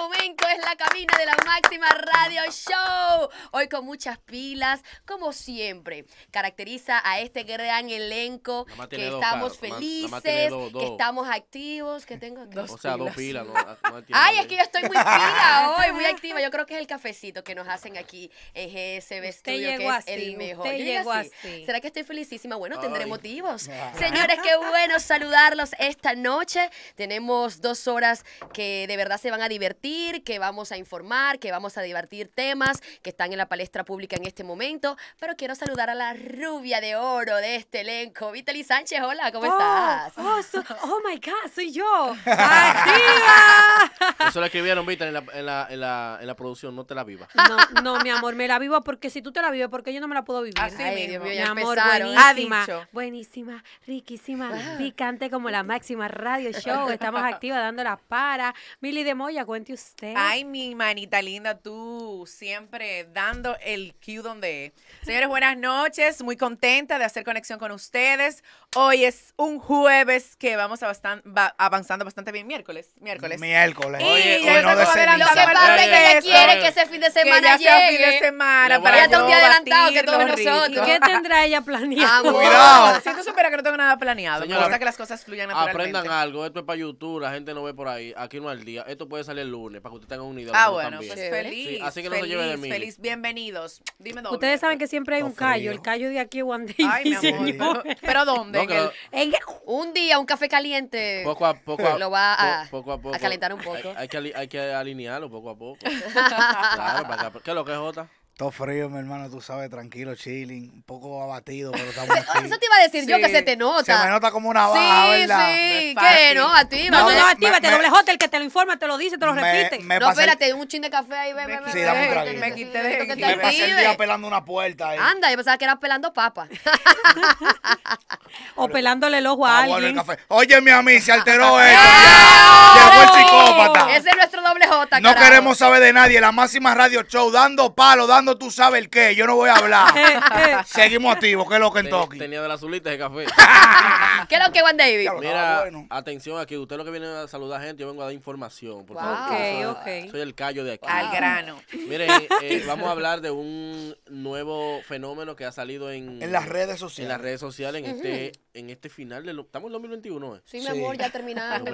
momento es la camina de la máxima radio show. Hoy con muchas pilas, como siempre. Caracteriza a este gran elenco que estamos felices, que estamos activos, que tengo Dos pilas. Ay, es que yo estoy muy pila hoy, muy activa. Yo creo que es el cafecito que nos hacen aquí en ese Studio, que es el mejor. ¿Será que estoy felicísima? Bueno, tendré motivos. Señores, qué bueno saludarlos esta noche. Tenemos dos horas que de verdad se van a divertir que vamos a informar, que vamos a divertir temas que están en la palestra pública en este momento. Pero quiero saludar a la rubia de oro de este elenco, Vitaly Sánchez. Hola, ¿cómo oh, estás? Oh, oh, my God, soy yo. ¡Activa! Eso la en, la, en, la, en la producción. No te la viva. No, mi amor, me la vivo porque si tú te la vives, porque yo no me la puedo vivir. Así mi amor, buenísima, buenísima, riquísima, picante como la máxima radio show. Estamos activas dando las para. Mili de Moya, cuente Ay, mi manita linda, tú siempre dando el cue donde es. Señores, buenas noches. Muy contenta de hacer conexión con ustedes. Hoy es un jueves que vamos avanzando bastante bien. Miércoles, miércoles. Miércoles. Y Oye, no Lo que pasa es que ella quiere que ese fin de semana que ya llegue. sea fin de semana. para ya está un día adelantado que todos nosotros. ¿Y qué tendrá ella planeado? Ah, Cuidado. Si tú supieras que no tengo nada planeado. me gusta que las cosas fluyan naturalmente. Aprendan algo. Esto es para YouTube. La gente no ve por ahí. Aquí no al día. Esto puede salir el lunes para que ustedes tengan un también. Ah, bueno, pues feliz. Sí, así que no feliz, se de mí. Feliz, bienvenidos. Dime dónde. Ustedes saben que siempre hay un callo. El callo de aquí one day. Ay, mi amor. Pero, ¿dónde? en un día, un café caliente. Poco a poco. lo va a, a, calentar un poco. Hay, que, hay que alinearlo poco a poco. claro, para que, ¿qué es lo que es Jota? Todo frío, mi hermano, tú sabes, tranquilo, chilling, un poco abatido, pero estamos aquí. Eso te iba a decir yo que se te nota. Se me nota como una baja, sí, ¿verdad? Sí, que no, activa. No, no, no, activa, te doble El que te lo informa, te lo dice, te lo repite. Me no, espérate, un chin de café ahí, ve, Sí, dame un traguito. Me quité de que Me pasé el día pelando una puerta ahí. Anda, yo pensaba que eras pelando papas. o pelándole el ojo a alguien. Café. Oye, mi amigo, se alteró esto. Llegó el psicópata. Ese es nuestro doble J, No queremos saber de nadie, la máxima radio show, dando palo, dando tú sabes el qué, yo no voy a hablar. Seguimos activos, que es lo que en Tenía de la azulita de café. ¿Qué es lo que, Juan David? Mira, atención aquí, usted lo que viene a saludar gente, yo vengo a dar información. Por soy, el callo de aquí. Al grano. mire eh, vamos a hablar de un nuevo fenómeno que ha salido en... En las redes sociales. En las redes sociales, en, este, en este final de... Lo, estamos en 2021, ¿eh? Sí, mi amor, ya terminamos.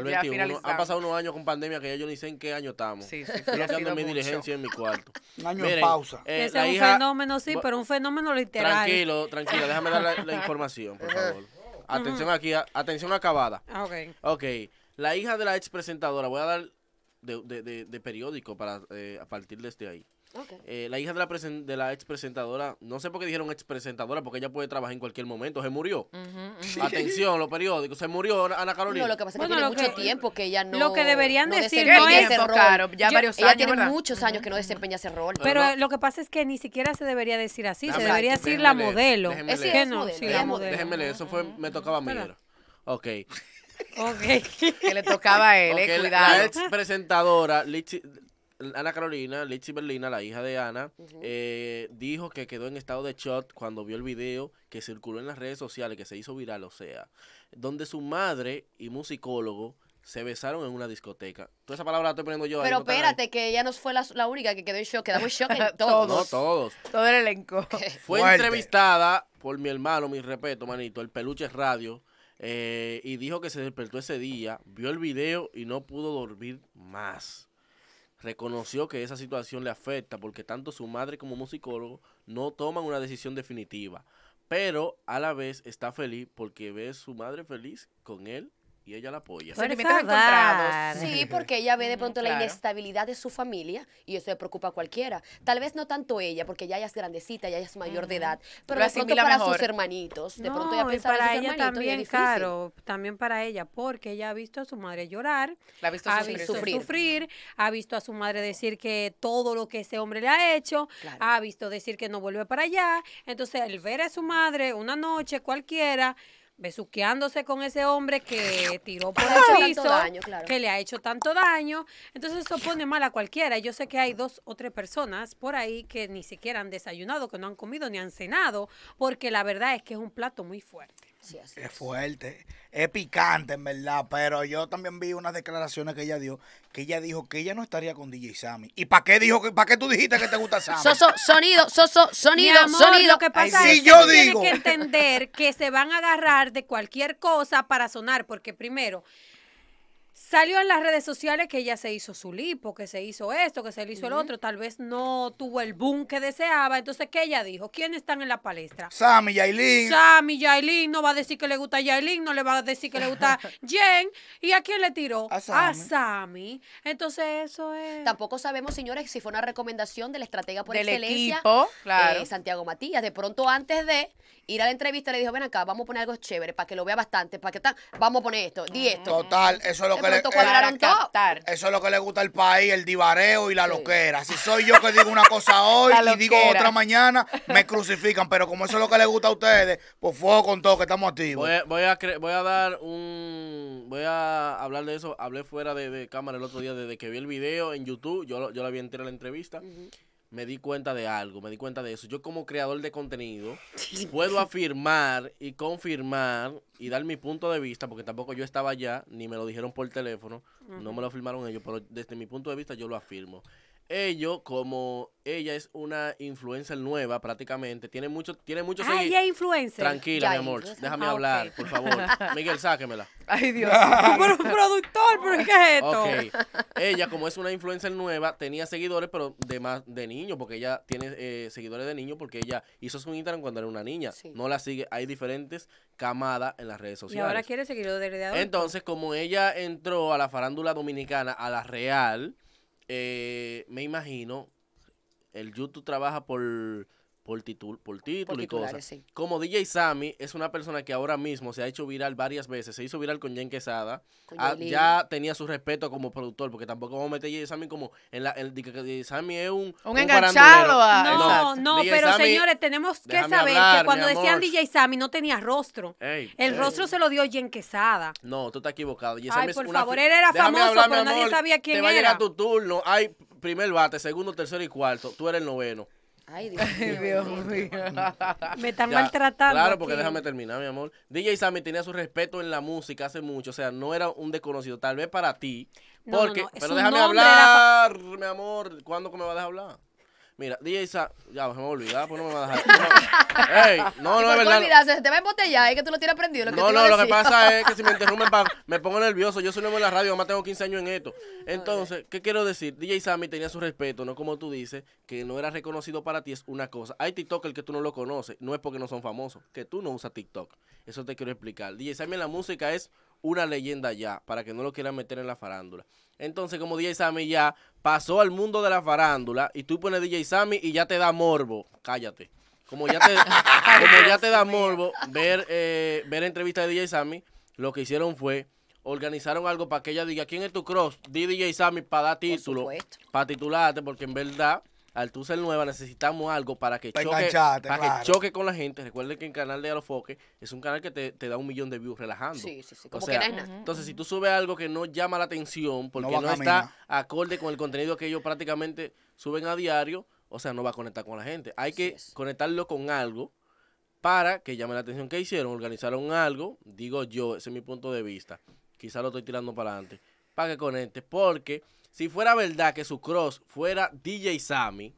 han pasado unos años con pandemia que ya yo ni sé en qué año estamos. Estoy haciendo mi diligencia en mi cuarto. Un año en pausa. Eh, es un fenómeno, sí, pero un fenómeno literal. Tranquilo, tranquilo, déjame dar la, información, por favor. Atención aquí, atención acabada. Ah, ok. la hija de la ex presentadora, voy a dar de, de, de, periódico para eh, a partir de este ahí. Eh, la hija de la, de la ex presentadora, no sé por qué dijeron ex presentadora, porque ella puede trabajar en cualquier momento, se murió. Atención, los periódicos, se murió Ana Carolina. No, lo que pasa es que tiene mucho tiempo que ella no. Lo que deberían decir no es. Claro, ya ella tiene muchos años que no desempeña ese rol. Pero lo que pasa es que ni siquiera se debería decir así, se debería decir la modelo. Es no, Déjenme leer, eso fue, me tocaba a mí. Ok. Ok. que le tocaba a él, eh, cuidado. La ex presentadora, Ana Carolina, Litsi Berlina, la hija de Ana, eh, dijo que quedó en estado de shock cuando vio el video que circuló en las redes sociales, que se hizo viral, o sea, donde su madre y musicólogo se besaron en una discoteca. Toda esa palabra la estoy poniendo yo Pero ahí, espérate, que ella no fue la, única que quedó en shock, quedamos en shock en todos. todos. Todo el elenco. fue entrevistada por mi hermano, mi respeto, manito, el Peluche Radio, eh, y dijo que se despertó ese día, vio el video y no pudo dormir más reconoció que esa situación le afecta porque tanto su madre como musicólogo no toman una decisión definitiva, pero a la vez está feliz porque ve a su madre feliz con él y ella la apoya. Pero Sí, porque ella ve de pronto la inestabilidad de su familia y eso le preocupa a cualquiera. Tal vez no tanto ella, porque ya ella es grandecita, ya es mayor de edad, pero, de pronto para sus hermanitos, de pronto ya para ella también, claro, también para ella, porque ella ha visto a su madre llorar, la ha visto, sufrir. sufrir. ha visto a su madre decir que todo lo que ese hombre le ha hecho, ha visto decir que no vuelve para allá. Entonces, el ver a su madre una noche cualquiera, besuqueándose con ese hombre que tiró por el piso, que le ha hecho tanto daño. Entonces eso pone mal a cualquiera. Yo sé que hay dos o tres personas por ahí que ni siquiera han desayunado, que no han comido ni han cenado, porque la verdad es que es un plato muy fuerte es fuerte, es picante en verdad, pero yo también vi unas declaraciones que ella dio, que ella dijo que ella no estaría con DJ Sammy. ¿Y para qué dijo que para qué tú dijiste que te gusta Sammy? So, sonido, Soso, sonido, sonido. Lo que pasa yo digo. que entender que se van a agarrar de cualquier cosa para sonar, porque primero Salió en las redes sociales que ella se hizo su lipo, que se hizo esto, que se le hizo el otro, tal vez no tuvo el boom que deseaba. Entonces, ¿qué ella dijo? ¿Quiénes están en la palestra? Sammy Yailin. Sammy Yailin, no va a decir que le gusta Yailin, no le va a decir que le gusta Jen. ¿Y a quién le tiró? A Sammy. a Sammy. Entonces, eso es. Tampoco sabemos, señores, si fue una recomendación De la estratega por el excelencia. Equipo, claro. Eh, Santiago Matías. De pronto, antes de ir a la entrevista, le dijo: Ven acá, vamos a poner algo chévere para que lo vea bastante, para que tal. Vamos a poner esto, di esto. Total, eso es lo que eh, eso es lo que le gusta al país, el divareo y la loquera. Si soy yo que digo una cosa hoy y digo otra mañana, me crucifican. Pero como eso es lo que le gusta a ustedes, pues fuego con todo, que estamos activos. Voy, a, voy a dar un... Voy a hablar de eso. Hablé fuera de, cámara el otro día desde que vi el video en YouTube. Yo, yo la vi entera la entrevista me di cuenta de algo, me di cuenta de eso. Yo como creador de contenido puedo afirmar y confirmar y dar mi punto de vista, porque tampoco yo estaba allá, ni me lo dijeron por teléfono, no me lo afirmaron ellos, pero desde mi punto de vista yo lo afirmo ello como ella es una influencer nueva prácticamente, tiene mucho, tiene mucho Ah, ella influencer. Tranquila, mi amor, déjame ah, hablar, por favor. Miguel, sáquemela. Ay, Dios. Pero un productor, pero ¿qué es esto? Ella, como es una influencer nueva, tenía seguidores, pero de más de niños porque ella tiene eh, seguidores de niños porque ella hizo su Instagram cuando era una niña. No la sigue. Hay diferentes camadas en las redes sociales. Y ahora quiere seguirlo de Entonces, como ella entró a la farándula dominicana, a la real, eh, me imagino, el YouTube trabaja por por, por título y cosas. Como DJ Sammy es una persona que ahora mismo se ha hecho viral varias veces, se hizo viral con Jen Quesada, ah, ya tenía su respeto como productor, porque tampoco vamos a meter DJ Sammy como en El, DJ Sammy es un. Un, enganchado. No, no, pero señores, tenemos que saber que cuando decían DJ Sammy no tenía rostro. el rostro se lo dio Jen Quesada. No, tú estás equivocado. Ay, por favor, él era famoso, pero nadie sabía quién te va A llegar tu turno. Hay primer bate, segundo, tercero y cuarto. Tú eres el noveno. Ay, Dios, mío. Me están maltratando. Claro, porque déjame terminar, mi amor. DJ Sammy tenía su respeto en la música hace mucho. O sea, no era un desconocido. Tal vez para ti. porque, pero déjame hablar, mi amor. ¿Cuándo me vas a dejar hablar? Mira, DJ Sammy, ya me voy a olvidar, pues no me va a dejar. Ey, no, no, es verdad. Olvidar, se te va a embotellar, es que tú lo tienes prendido. no, no, lo que pasa es que si me interrumpen, me pongo nervioso. Yo soy nuevo en la radio, además tengo 15 años en esto. Entonces, ¿qué quiero decir? DJ Sammy tenía su respeto, no como tú dices, que no era reconocido para ti, es una cosa. Hay TikTok el que tú no lo conoces, no es porque no son famosos, que tú no usas TikTok. Eso te quiero explicar. DJ Sammy en la música es una leyenda ya, para que no lo quieran meter en la farándula. Entonces, como DJ Sammy ya pasó al mundo de la farándula y tú pones DJ Sammy y ya te da morbo. Cállate. Como ya te, ya te da morbo ver, eh, ver entrevistas de DJ Sammy, lo que hicieron fue organizaron algo para que ella diga, ¿quién es tu cross? DJ Sammy para dar título, para titularte, porque en verdad al tú ser nueva necesitamos algo para que, choque, para que choque con la gente. Recuerden que el canal de Alofoque es un canal que te, da un millón de views relajando. Sí, sí, sí. Como que nada. Entonces, si tú subes algo que no llama la atención porque no, está acorde con el contenido que ellos prácticamente suben a diario, o sea, no va a conectar con la gente. Hay que conectarlo con algo para que llame la atención que hicieron, organizaron algo, digo yo, ese es mi punto de vista, quizá lo estoy tirando para adelante, para que conecte, porque si fuera verdad que su cross fuera DJ Sammy,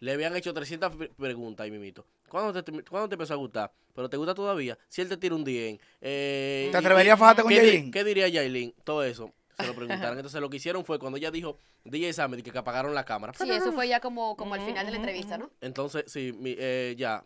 le habían hecho 300 preguntas ahí mimito. ¿Cuándo te, te empezó a gustar? ¿Pero te gusta todavía? Si él te tira un 10. Eh, ¿Te atrevería a fajarte con Yailin? ¿Qué diría Jaylin? Todo eso. Se lo preguntaron. Entonces lo que hicieron fue cuando ella dijo DJ Sammy que apagaron la cámara. Sí, eso fue ya como, como al final de la entrevista, ¿no? Entonces, sí, eh, ya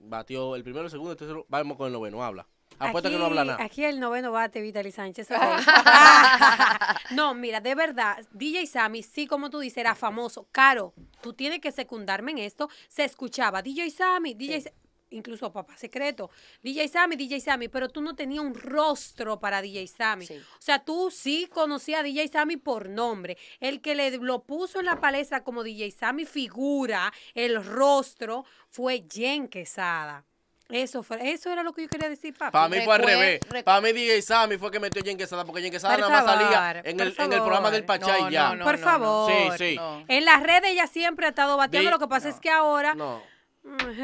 batió el primero, el segundo, el tercero. Vamos con el noveno, habla aquí, no Aquí el noveno bate, Vitaly Sánchez. no, mira, de verdad, DJ Sammy, sí, como tú dices, era famoso. Caro, tú tienes que secundarme en esto. Se escuchaba DJ Sammy, DJ Incluso papá secreto, DJ Sammy, DJ Sammy, pero tú no tenías un rostro para DJ Sammy. O sea, tú sí conocías a DJ Sammy por nombre. El que le lo puso en la palestra como DJ Sammy figura, el rostro, fue Jen Quesada. Eso fue, eso era lo que yo quería decir, papá. Para mí fue al revés. Para mí DJ Sammy fue que metió Jen Quesada, porque Jen Quesada nada más salía en el, en el, programa del Pachay y ya. por favor. Sí, sí. En las redes ella siempre ha estado bateando, lo que pasa es que ahora...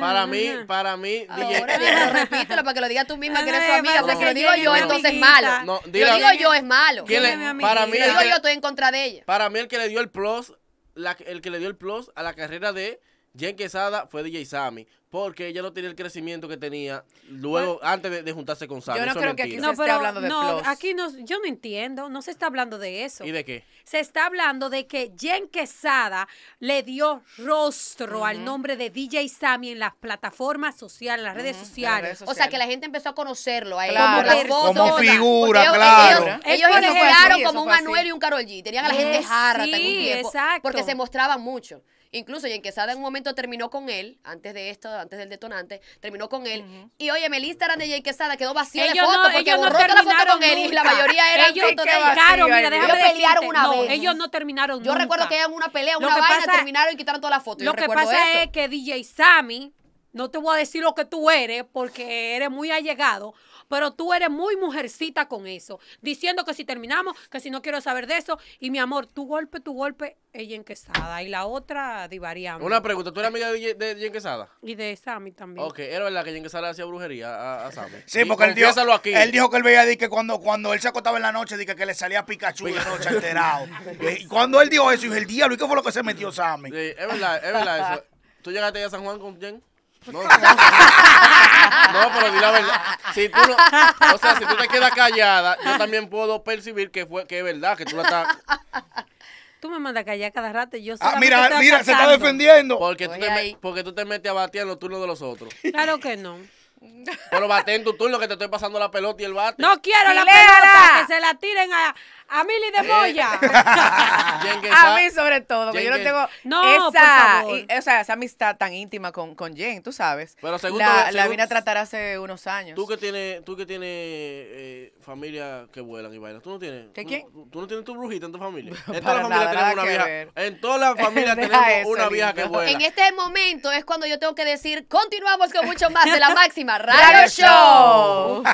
Para mí, para mí. Ahora, DJ... repítelo para que lo digas tú misma que eres su amiga. Porque lo digo yo, entonces es malo. No, lo digo yo, es malo. para mí, lo digo yo, estoy en contra de ella. Para mí, el que le dio el plus, el que le dio el plus a la carrera de Jen Quesada fue DJ Sammy porque ella no tenía el crecimiento que tenía luego antes de, juntarse con Sammy. Yo no creo que aquí no, se hablando de no, aquí no, yo no entiendo, no se está hablando de eso. ¿Y de qué? Se está hablando de que Jen Quesada le dio rostro al nombre de DJ Sammy en las plataformas sociales, en las, redes sociales. O sea, que la gente empezó a conocerlo como, figura, claro. Ellos, como un Manuel y un Carol G. Tenían a la gente harta porque se mostraban mucho. Incluso y en Quesada en un momento terminó con él, antes de esto, antes del detonante, terminó con él. Y oye, el Instagram de Jay Quesada quedó vacío ellos de fotos no, porque borró no toda la con él y la mayoría eran ellos fotos de vacío. Mira, ellos no, Ellos no terminaron Yo recuerdo que en una pelea, una vaina, terminaron y quitaron todas las fotos. Lo que pasa es que DJ Sammy, no te voy a decir lo que tú eres porque eres muy allegado, pero tú eres muy mujercita con eso, diciendo que si terminamos, que si no quiero saber de eso. Y mi amor, tu golpe, tu golpe, ella en Quesada. Y la otra divariamos. Una pregunta, ¿tú eres amiga de, de Jen Quesada? Y de Sammy también. Ok, era verdad que Jen Quesada hacía brujería a, Sammy. Sí, porque él dijo, él dijo que él veía que cuando, cuando él se acostaba en la noche, dije que, le salía Pikachu la noche alterado. y cuando él dijo eso, dije, el diablo, ¿y qué fue lo que se metió Sammy? Sí, es verdad, es verdad eso. ¿Tú llegaste a San Juan con Jen? No, pero di la verdad. Si tú no, o sea, si tú te quedas callada, yo también puedo percibir que fue que es verdad, que tú la estás. Tú me mandas a callar cada rato y yo Ah, mira, mira, se está defendiendo. Porque tú, te, porque tú te metes a batear los turnos de los otros. Claro que no. Pero bate en tu turno que te estoy pasando la pelota y el bate. No quiero la pelota, que se la tiren a, a Mili de eh. Moya. a mí sobre todo, que yo no tengo esa, o sea, esa amistad tan íntima con, con Jen, tú sabes. Pero según la, la vine a tratar hace unos años. Tú que tienes, tú que tienes eh, familia que vuelan y bailan, ¿Tú no tienes? ¿Qué ¿Tú, no tienes tu brujita en tu familia? En toda la familia tenemos una vieja. En toda la familia tenemos una vieja que vuela. En este momento es cuando yo tengo que decir, continuamos con mucho más de la máxima Radio Show.